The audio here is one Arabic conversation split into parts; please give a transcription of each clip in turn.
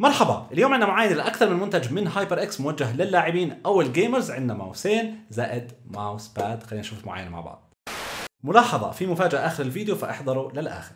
مرحبا اليوم عندنا معاينة لاكثر من منتج من هايبر اكس موجه للاعبين او الجيمرز عندنا ماوسين زائد ماوس باد خلينا نشوف المعاينة مع بعض ملاحظه في مفاجاه اخر الفيديو فاحضروا للاخر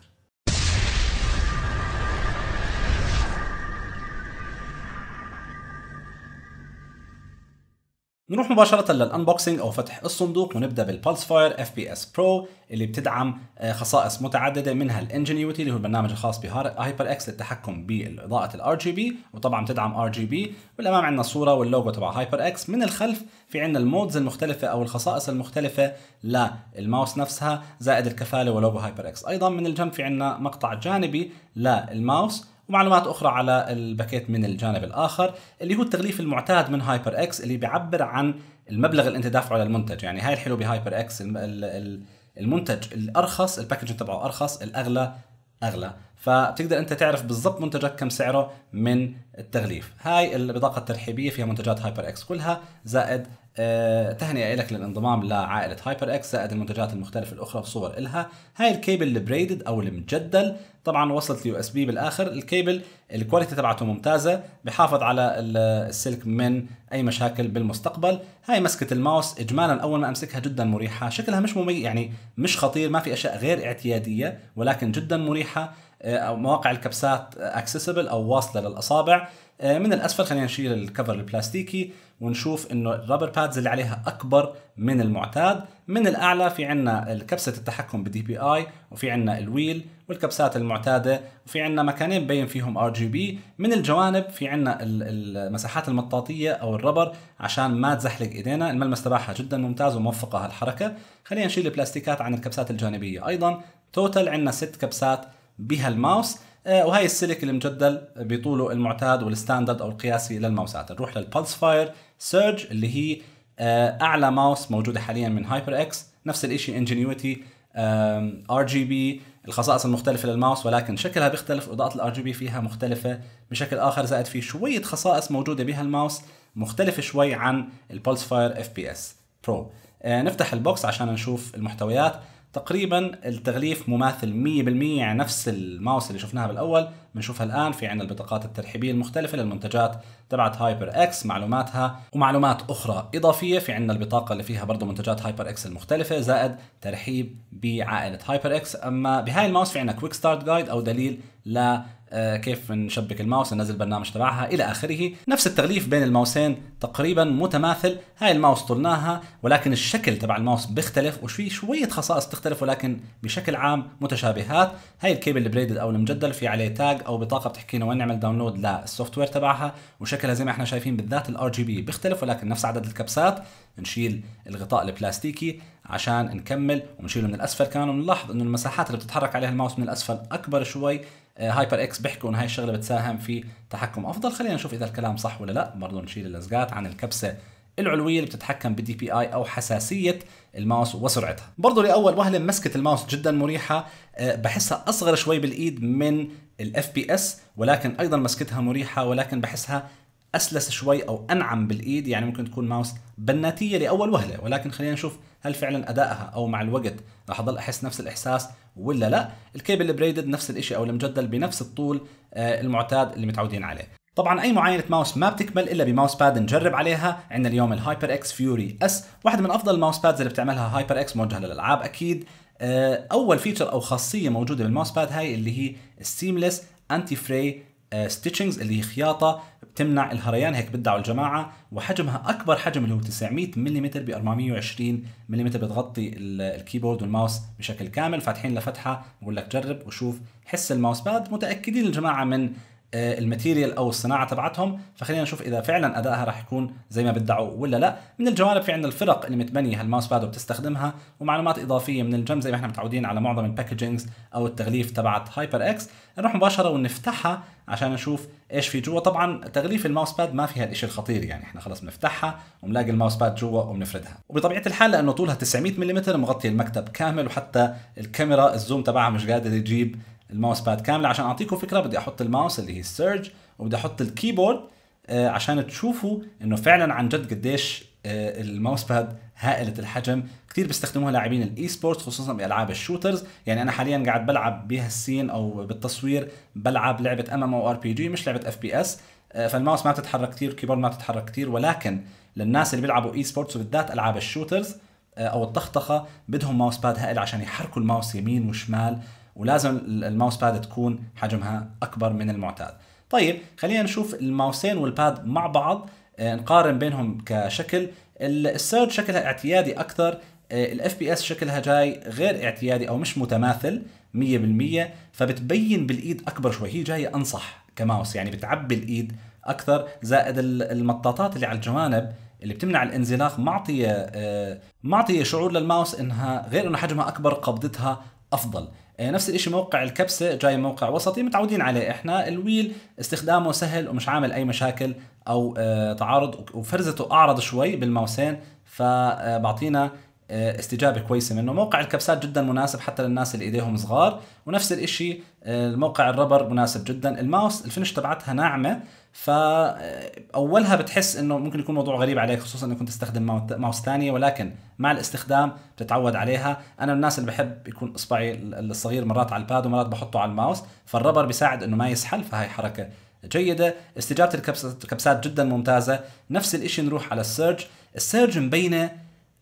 نروح مباشرة للانبوكسنج او فتح الصندوق ونبدا بالبلس فاير اف بي اس برو اللي بتدعم آه، خصائص متعددة منها الانجنيوتي اللي هو البرنامج الخاص بهايبر اكس للتحكم باضاءة الار جي بي وطبعا بتدعم ار جي بي بالامام عندنا الصورة واللوجو تبع هايبر اكس من الخلف في عندنا المودز المختلفة او الخصائص المختلفة للماوس نفسها زائد الكفالة ولوجو هايبر اكس ايضا من الجنب في عندنا مقطع جانبي للماوس ومعلومات أخرى على الباكيت من الجانب الآخر اللي هو التغليف المعتاد من هايبر إكس اللي بيعبر عن المبلغ اللي أنت دافعه للمنتج يعني هاي الحلو بهايبر إكس المنتج الأرخص الباكج تبعه أرخص الأغلى أغلى فبتقدر انت تعرف بالضبط منتجك كم سعره من التغليف هاي البطاقه الترحيبيه فيها منتجات هايبر اكس كلها زائد آه، تهنئه لك للانضمام لعائله هايبر اكس زائد المنتجات المختلفه الاخرى وصور الها هاي الكيبل البريدد او المجدل طبعا وصلت اليو اس بي بالاخر الكيبل الكواليتي تبعته ممتازه بحافظ على السلك من اي مشاكل بالمستقبل هاي مسكه الماوس اجمالا اول ما امسكها جدا مريحه شكلها مش ممي يعني مش خطير ما في اشياء غير اعتياديه ولكن جدا مريحه آه، مواقع الكبسات اكسسبل او واصله للاصابع آه، من الاسفل خلينا نشيل الكفر البلاستيكي ونشوف انه الرابر بادز اللي عليها اكبر من المعتاد من الاعلى في عنا كبسه التحكم بالدي بي اي وفي عنا الويل والكبسات المعتاده وفي عنا مكانين بين فيهم ار جي بي من الجوانب في عنا المساحات المطاطيه او الربر عشان ما تزحلق ايدينا الملمس تبعها جدا ممتاز وموفقه هالحركه خلينا نشيل البلاستيكات عن الكبسات الجانبيه ايضا توتال عندنا ست كبسات بها الماوس آه، وهي السلك المجدل بطوله المعتاد والستاندرد او القياسي للماوسات نروح للبلس فاير سيرج اللي هي آه، اعلى ماوس موجوده حاليا من هايبر اكس نفس الشيء انجنيوتي ار جي بي الخصائص المختلفه للماوس ولكن شكلها بيختلف واضاءه الار جي بي فيها مختلفه بشكل اخر زائد في شويه خصائص موجوده بها الماوس مختلفه شوي عن البولس فاير اف بي اس برو نفتح البوكس عشان نشوف المحتويات تقريبا التغليف مماثل 100% يعني نفس الماوس اللي شفناها بالاول بنشوفها الآن في عندنا البطاقات الترحيبية المختلفة للمنتجات تبعت هايبر اكس معلوماتها ومعلومات أخرى إضافية في عندنا البطاقة اللي فيها برضه منتجات هايبر اكس المختلفة زائد ترحيب بعائلة هايبر اكس أما بهاي الماوس في عندنا كويك ستارت جايد أو دليل ل آه، كيف نشبك الماوس ننزل البرنامج تبعها الى اخره نفس التغليف بين الماوسين تقريبا متماثل هاي الماوس طلناها ولكن الشكل تبع الماوس بيختلف وفي شويه خصائص تختلف ولكن بشكل عام متشابهات هاي الكيبل البريدد او المجدل في عليه تاج او بطاقه بتحكي لنا وين نعمل داونلود للسوفت وير تبعها وشكلها زي ما احنا شايفين بالذات الار جي بي بيختلف ولكن نفس عدد الكبسات نشيل الغطاء البلاستيكي عشان نكمل ونشيله من الاسفل كمان ونلاحظ انه المساحات اللي بتتحرك عليها الماوس من الاسفل اكبر شوي هايبر آه، اكس بيحكوا انه هاي الشغله بتساهم في تحكم افضل خلينا نشوف اذا الكلام صح ولا لا برضه نشيل اللزقات عن الكبسه العلويه اللي بتتحكم بالدي بي اي او حساسيه الماوس وسرعتها برضه لاول وهله مسكه الماوس جدا مريحه آه، بحسها اصغر شوي بالايد من الاف بي اس ولكن ايضا مسكتها مريحه ولكن بحسها اسلس شوي او انعم بالايد يعني ممكن تكون ماوس بناتيه لاول وهله ولكن خلينا نشوف هل فعلا ادائها او مع الوقت راح اضل احس نفس الاحساس ولا لا الكيبل بريدد نفس الشيء او المجدل بنفس الطول آه، المعتاد اللي متعودين عليه طبعا اي معاينه ماوس ما بتكمل الا بماوس باد نجرب عليها عندنا اليوم الهايبر اكس فيوري اس واحده من افضل الماوس بادز اللي بتعملها هايبر اكس موجهه للالعاب اكيد آه، اول فيتشر او خاصيه موجوده بالماوس باد هاي اللي هي السيمليس انتي فري ستيتشنجز اللي هي خياطه بتمنع الهريان هيك بدعوا الجماعه وحجمها اكبر حجم اللي هو 900 ملم ب 420 ملم بتغطي الكيبورد والماوس بشكل كامل فاتحين لفتحه بقول لك جرب وشوف حس الماوس باد متاكدين الجماعه من آه، الماتيريال او الصناعه تبعتهم فخلينا نشوف اذا فعلا ادائها راح يكون زي ما بدعوا ولا لا من الجوانب في عندنا الفرق اللي متبنيه هالماوس باد وبتستخدمها ومعلومات اضافيه من الجم زي ما احنا متعودين على معظم الباكجينجز او التغليف تبعت هايبر اكس نروح مباشره ونفتحها عشان نشوف ايش في جوا طبعا تغليف الماوس باد ما فيها الشيء الخطير يعني احنا خلص بنفتحها وبنلاقي الماوس باد جوا وبنفردها وبطبيعه الحال لانه طولها 900 ملم مغطي المكتب كامل وحتى الكاميرا الزوم تبعها مش قادر يجيب الماوس باد كامله عشان اعطيكم فكره بدي احط الماوس اللي هي السيرج وبدي احط الكيبورد آه، عشان تشوفوا انه فعلا عن جد قديش آه، الماوس باد هائله الحجم كثير بيستخدموها لاعبين الاي سبورتس خصوصا بالعاب الشوترز يعني انا حاليا قاعد بلعب بهالسين او بالتصوير بلعب لعبه ام ام او ار بي جي مش لعبه اف بي اس فالماوس ما بتتحرك كثير الكيبورد ما بتتحرك كثير ولكن للناس اللي بيلعبوا اي سبورتس وبالذات العاب الشوترز آه، او الطخطخه بدهم ماوس باد هائل عشان يحركوا الماوس يمين وشمال ولازم الماوس باد تكون حجمها اكبر من المعتاد طيب خلينا نشوف الماوسين والباد مع بعض آه، نقارن بينهم كشكل السيرج شكلها اعتيادي اكثر الاف بي اس شكلها جاي غير اعتيادي او مش متماثل 100% فبتبين بالايد اكبر شوي هي جايه انصح كماوس يعني بتعبي الايد اكثر زائد المطاطات اللي على الجوانب اللي بتمنع الانزلاق معطيه آه، معطيه شعور للماوس انها غير انه حجمها اكبر قبضتها افضل آه، نفس الشيء موقع الكبسه جاي موقع وسطي متعودين عليه احنا الويل استخدامه سهل ومش عامل اي مشاكل او آه، تعارض وفرزته اعرض شوي بالماوسين فبعطينا آه، استجابه كويسه منه موقع الكبسات جدا مناسب حتى للناس اللي ايديهم صغار ونفس الشيء آه، الموقع الربر مناسب جدا الماوس الفنش تبعتها ناعمه فاولها آه، بتحس انه ممكن يكون موضوع غريب عليك خصوصا انك كنت تستخدم ماوس ثانيه ولكن مع الاستخدام بتتعود عليها انا من الناس اللي بحب يكون اصبعي الصغير مرات على الباد ومرات بحطه على الماوس فالربر بيساعد انه ما يسحل فهي حركه جيدة استجابة الكبسات جدا ممتازة نفس الشيء نروح على السيرج السيرج مبينة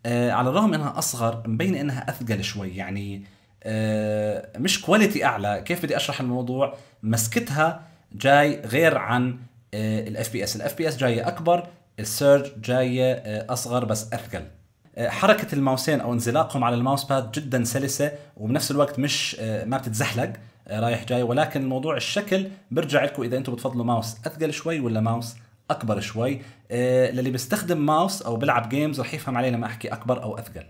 آه، على الرغم انها اصغر مبين انها اثقل شوي يعني آه، مش كواليتي اعلى كيف بدي اشرح الموضوع مسكتها جاي غير عن الاف بي اس الاف بي اس جايه اكبر السيرج جايه آه، اصغر بس اثقل حركة الماوسين أو انزلاقهم على الماوس باد جدا سلسة وبنفس الوقت مش ما بتتزحلق رايح جاي ولكن موضوع الشكل برجع لكم إذا أنتم بتفضلوا ماوس أثقل شوي ولا ماوس اكبر شوي آه، للي بيستخدم ماوس او بيلعب جيمز رح يفهم علي لما احكي اكبر او اثقل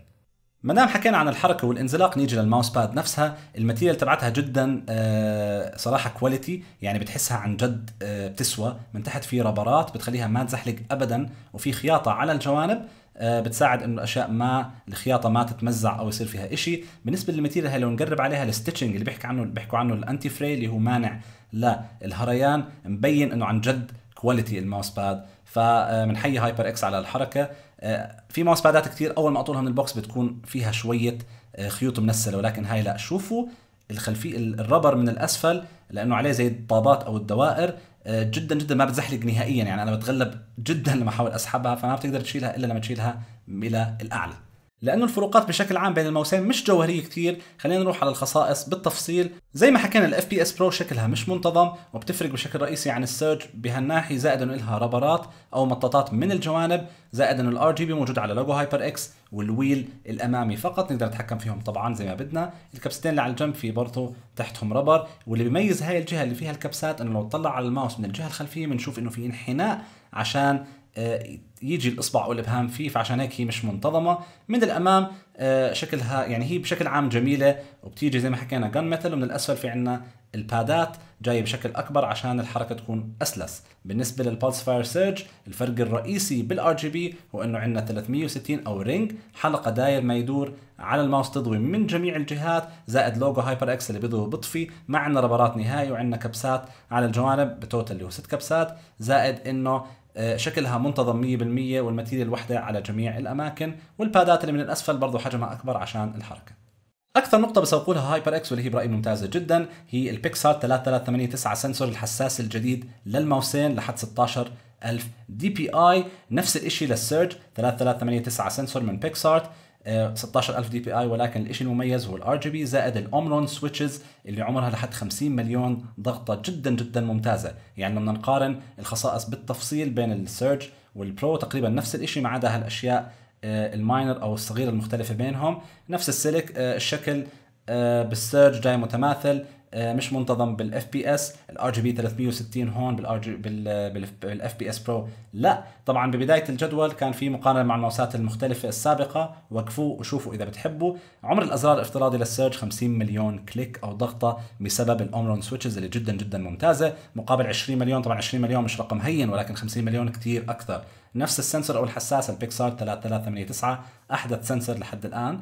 ما دام حكينا عن الحركه والانزلاق نيجي للماوس باد نفسها الماتيريال تبعتها جدا آه، صراحه كواليتي يعني بتحسها عن جد آه، بتسوى من تحت في ربرات بتخليها ما تزحلق ابدا وفي خياطه على الجوانب بتساعد انه الاشياء ما الخياطه ما تتمزع او يصير فيها إشي بالنسبه للماتيريال لو نقرب عليها الستيتشنج اللي بيحكي عنه بيحكوا عنه الانتي فري اللي هو مانع للهريان مبين انه عن جد كواليتي الماوس باد فبنحيي هايبر اكس على الحركه آه، في ماوس بادات كثير اول ما اطولها من البوكس بتكون فيها شويه آه، خيوط منسله ولكن هاي لا شوفوا الخلفي الربر من الاسفل لانه عليه زي الطابات او الدوائر آه، جدا جدا ما بتزحلق نهائيا يعني انا بتغلب جدا لما احاول اسحبها فما بتقدر تشيلها الا لما تشيلها الى الاعلى لأنه الفروقات بشكل عام بين الموسمين مش جوهرية كثير خلينا نروح على الخصائص بالتفصيل زي ما حكينا الاف بي اس برو شكلها مش منتظم وبتفرق بشكل رئيسي عن السيرج بهالناحية زائد انه لها ربرات او مطاطات من الجوانب زائد انه الار جي بي موجود على لوجو هايبر اكس والويل الامامي فقط نقدر نتحكم فيهم طبعا زي ما بدنا الكبستين اللي على الجنب في برضه تحتهم ربر واللي بيميز هاي الجهة اللي فيها الكبسات انه لو تطلع على الماوس من الجهة الخلفية بنشوف انه في انحناء عشان آه، يجي الاصبع والابهام فيه فعشان هيك هي مش منتظمه من الامام آه، شكلها يعني هي بشكل عام جميله وبتيجي زي ما حكينا جن ميتال ومن الاسفل في عندنا البادات جاي بشكل اكبر عشان الحركه تكون اسلس بالنسبه للبالس فاير سيرج الفرق الرئيسي بالار جي بي هو انه عندنا 360 او رينج حلقه داير ما يدور على الماوس تضوي من جميع الجهات زائد لوجو هايبر اكس اللي بيضوي بطفي ما عندنا ربرات نهائي وعندنا كبسات على الجوانب بتوتال اللي هو ست كبسات زائد انه آه، شكلها منتظم 100% والماتيريال الوحدة على جميع الاماكن والبادات اللي من الاسفل برضو حجمها اكبر عشان الحركه اكثر نقطه بسوقولها هايبر اكس واللي هي برايي ممتازه جدا هي البيكسار 3389 سنسور الحساس الجديد للماوسين لحد 16 1000 دي بي اي نفس الشيء للسيرج 3389 سنسور من بيكسارت 16000 دي بي اي ولكن الشيء المميز هو الار جي بي زائد الاومرون سويتشز اللي عمرها لحد 50 مليون ضغطه جدا جدا ممتازه يعني بدنا نقارن الخصائص بالتفصيل بين السيرج والبرو تقريبا نفس الشيء ما عدا هالاشياء آه، الماينر او الصغيره المختلفه بينهم نفس السلك آه، الشكل آه، بالسيرج جاي متماثل آه، مش منتظم بالاف بي اس الار جي بي 360 هون بالار جي بالاف بي اس برو لا طبعا ببدايه الجدول كان في مقارنه مع الماوسات المختلفه السابقه وقفوه وشوفوا اذا بتحبوا عمر الازرار الافتراضي للسيرج 50 مليون كليك او ضغطه بسبب الاومرون سويتشز اللي جدا جدا ممتازه مقابل 20 مليون طبعا 20 مليون مش رقم هين ولكن 50 مليون كثير اكثر نفس السنسور او الحساس البيكسار 3389 احدث سنسور لحد الان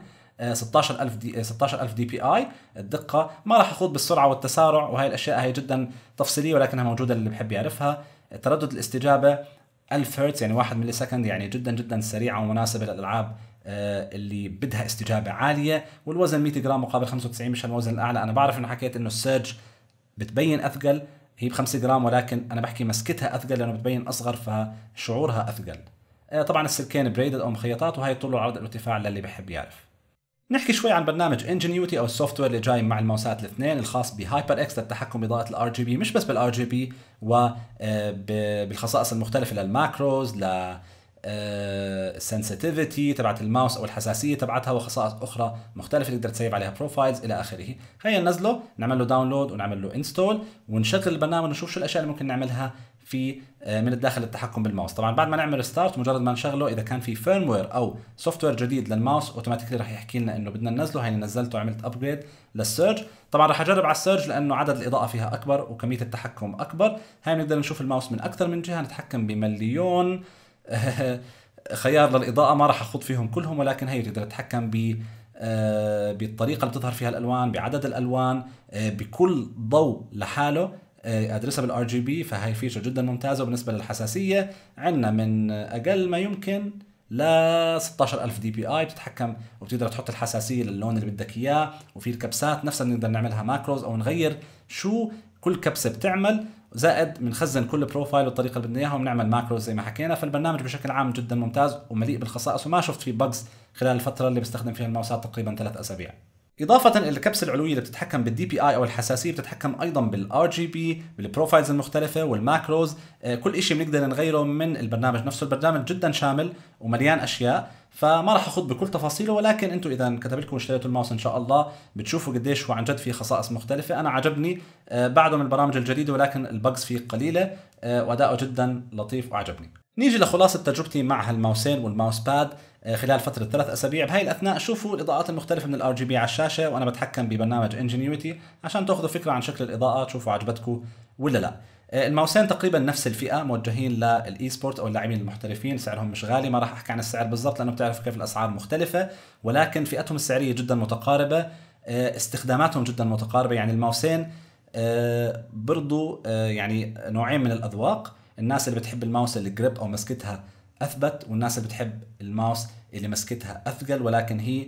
16000 آه، دي 16000 آه، دي بي اي الدقه ما راح اخوض بالسرعه والتسارع وهي الاشياء هي جدا تفصيليه ولكنها موجوده اللي بحب يعرفها تردد الاستجابه 1000 هرتز يعني 1 ملي سكند يعني جدا جدا سريعه ومناسبه للالعاب آه، اللي بدها استجابه عاليه والوزن 100 جرام مقابل 95 مشان الوزن الاعلى انا بعرف انه حكيت انه السيرج بتبين اثقل هي ب 5 جرام ولكن انا بحكي مسكتها اثقل لانه بتبين اصغر فشعورها اثقل طبعا السلكين بريدد او مخيطات وهي طول العرض الارتفاع للي بحب يعرف نحكي شوي عن برنامج انجنيوتي او السوفت وير اللي جاي مع الماوسات الاثنين الخاص بهايبر اكس للتحكم باضاءه الار جي بي مش بس بالار آه، جي بي وبالخصائص المختلفه للماكروز ل سنسيتيفيتي آه، تبعت الماوس او الحساسيه تبعتها وخصائص اخرى مختلفه اللي تقدر تسيب عليها بروفايلز الى اخره خلينا ننزله نعمل له داونلود ونعمل له انستول ونشغل البرنامج ونشوف شو الاشياء اللي ممكن نعملها في آه، من الداخل التحكم بالماوس طبعا بعد ما نعمل ستارت مجرد ما نشغله اذا كان في فيرم وير او سوفت وير جديد للماوس اوتوماتيكلي رح يحكي لنا انه بدنا ننزله هيني نزلته وعملت ابجريد للسيرج طبعا رح اجرب على السيرج لانه عدد الاضاءه فيها اكبر وكميه التحكم اكبر هاي بنقدر نشوف الماوس من اكثر من جهه نتحكم بمليون خيار للاضاءه ما رح اخوض فيهم كلهم ولكن هي تقدر تتحكم ب آه، بالطريقه اللي بتظهر فيها الالوان بعدد الالوان آه، بكل ضوء لحاله آه، ادرسها بالار جي بي فهي فيشر جدا ممتازه وبالنسبه للحساسيه عندنا من اقل ما يمكن ل 16000 دي بي اي بتتحكم وبتقدر تحط الحساسيه للون اللي بدك اياه وفي الكبسات نفسها بنقدر نعملها ماكروز او نغير شو كل كبسه بتعمل زائد بنخزن كل بروفايل بالطريقه اللي بدنا اياها وبنعمل ماكروز زي ما حكينا فالبرنامج بشكل عام جدا ممتاز ومليء بالخصائص وما شفت فيه بجز خلال الفتره اللي بستخدم فيها الماوسات تقريبا ثلاث اسابيع اضافه الى الكبسه العلويه اللي بتتحكم بالدي بي اي او الحساسيه بتتحكم ايضا بالار جي بي بالبروفايلز المختلفه والماكروز آه، كل شيء بنقدر نغيره من البرنامج نفسه البرنامج جدا شامل ومليان اشياء فما راح اخوض بكل تفاصيله ولكن انتم اذا كتب لكم اشتريتوا الماوس ان شاء الله بتشوفوا قديش هو عن جد في خصائص مختلفه انا عجبني آه، بعده من البرامج الجديده ولكن البجز فيه قليله آه، واداؤه جدا لطيف وعجبني نيجي لخلاصه تجربتي مع هالماوسين والماوس باد آه، خلال فتره ثلاث اسابيع بهاي الاثناء شوفوا الاضاءات المختلفه من الار جي بي على الشاشه وانا بتحكم ببرنامج انجنيوتي عشان تاخذوا فكره عن شكل الاضاءه تشوفوا عجبتكم ولا لا آه، الماوسين تقريبا نفس الفئه موجهين للاي سبورت او اللاعبين المحترفين سعرهم مش غالي ما راح احكي عن السعر بالضبط لانه بتعرف كيف الاسعار مختلفه ولكن فئتهم السعريه جدا متقاربه آه، استخداماتهم جدا متقاربه يعني الماوسين برضو يعني نوعين من الاذواق الناس اللي بتحب الماوس اللي جريب او مسكتها اثبت والناس اللي بتحب الماوس اللي مسكتها اثقل ولكن هي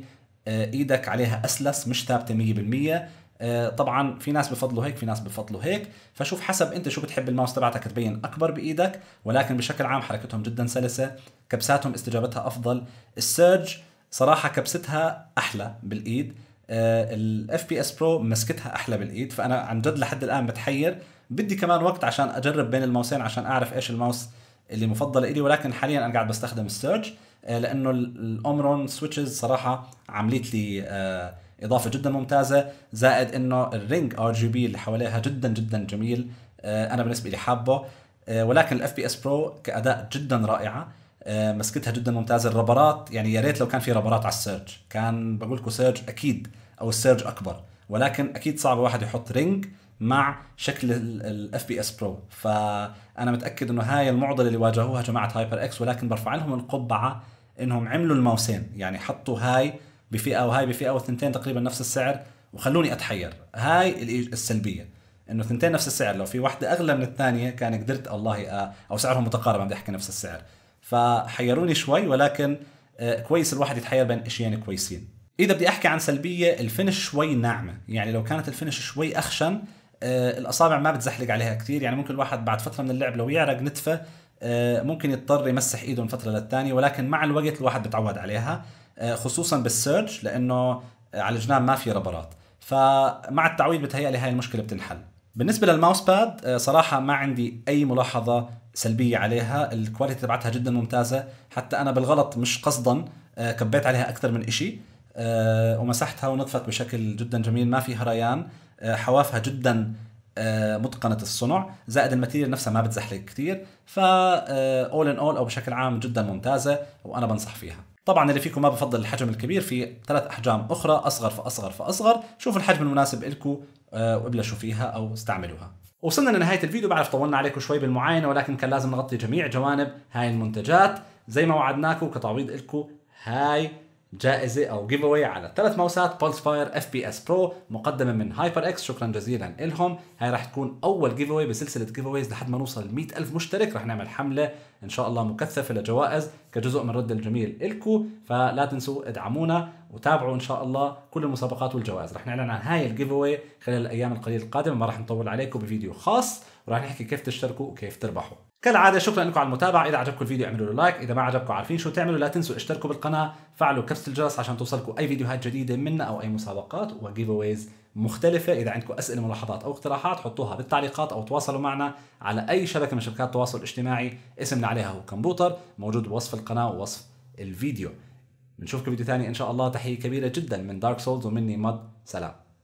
آه، ايدك عليها اسلس مش ثابته 100% آه، طبعا في ناس بفضلوا هيك في ناس بفضلوا هيك فشوف حسب انت شو بتحب الماوس تبعتك تبين اكبر بايدك ولكن بشكل عام حركتهم جدا سلسه كبساتهم استجابتها افضل السيرج صراحه كبستها احلى بالايد الاف بي اس برو مسكتها احلى بالايد فانا عن جد لحد الان متحير بدي كمان وقت عشان اجرب بين الماوسين عشان اعرف ايش الماوس اللي مفضله الي ولكن حاليا انا قاعد بستخدم السيرج آه، لانه الاومرون سويتشز صراحه عملت لي آه، اضافه جدا ممتازه زائد انه الرينج ار جي بي اللي حواليها جدا جدا جميل آه، انا بالنسبه لي حابه ولكن الاف بي اس برو كاداء جدا رائعه مسكتها جدا ممتازه الربرات يعني يا ريت لو كان في ربرات على السيرج كان بقول لكم سيرج اكيد او السيرج اكبر ولكن اكيد صعب واحد يحط رينج مع شكل الاف بي اس برو فانا متاكد انه هاي المعضله اللي واجهوها جماعه هايبر اكس ولكن برفع لهم القبعه انهم عملوا الماوسين يعني حطوا هاي بفئه وهاي بفئه والثنتين تقريبا نفس السعر وخلوني اتحير هاي السلبيه انه ثنتين نفس السعر لو في واحده اغلى من الثانيه كان قدرت الله آه، او سعرهم متقارب بدي احكي نفس السعر فحيروني شوي ولكن آه، كويس الواحد يتحير بين اشيين كويسين اذا بدي احكي عن سلبيه الفينش شوي ناعمه يعني لو كانت الفينش شوي اخشن آه، الاصابع ما بتزحلق عليها كثير يعني ممكن الواحد بعد فتره من اللعب لو يعرق نتفه آه، ممكن يضطر يمسح ايده من فتره للثانيه ولكن مع الوقت الواحد بتعود عليها آه، خصوصا بالسيرج لانه على الجناب ما في ربرات فمع التعويض بتهيألي هاي المشكله بتنحل بالنسبه للماوس باد صراحه ما عندي اي ملاحظه سلبيه عليها الكواليتي تبعتها جدا ممتازه حتى انا بالغلط مش قصدا كبيت عليها اكثر من إشي ومسحتها ونطفت بشكل جدا جميل ما في هريان آه، حوافها جدا آه، متقنه الصنع زائد الماتيريال نفسها ما بتزحلق كثير فا اول ان اول او بشكل عام جدا ممتازه وانا بنصح فيها طبعا اللي فيكم ما بفضل الحجم الكبير في ثلاث احجام اخرى اصغر فاصغر فاصغر شوفوا الحجم المناسب لكم آه، وابلشوا فيها او استعملوها وصلنا لنهايه الفيديو بعرف طولنا عليكم شوي بالمعاينه ولكن كان لازم نغطي جميع جوانب هاي المنتجات زي ما وعدناكم كتعويض لكم هاي جائزه او جيف اواي على ثلاث ماوسات بولس فاير اف بي اس برو مقدمه من هايبر اكس شكرا جزيلا لهم هاي راح تكون اول جيف اواي بسلسله جيف اوايز لحد ما نوصل 100000 مشترك راح نعمل حمله ان شاء الله مكثفه لجوائز كجزء من رد الجميل إلكو فلا تنسوا ادعمونا وتابعوا ان شاء الله كل المسابقات والجوائز رح نعلن عن هاي الجيف اوي خلال الايام القليله القادمه ما رح نطول عليكم بفيديو خاص ورح نحكي كيف تشتركوا وكيف تربحوا كالعاده شكرا لكم على المتابعه اذا عجبكم الفيديو اعملوا له لايك اذا ما عجبكم عارفين شو تعملوا لا تنسوا اشتركوا بالقناه فعلوا كبس الجرس عشان توصلكم اي فيديوهات جديده منا او اي مسابقات وجيف اويز مختلفة إذا عندكم أسئلة ملاحظات أو اقتراحات حطوها بالتعليقات أو تواصلوا معنا على أي شبكة من شبكات التواصل الاجتماعي اسمنا عليها هو كمبوتر موجود بوصف القناة ووصف الفيديو بنشوفكم فيديو ثاني إن شاء الله تحية كبيرة جدا من دارك سولز ومني مد سلام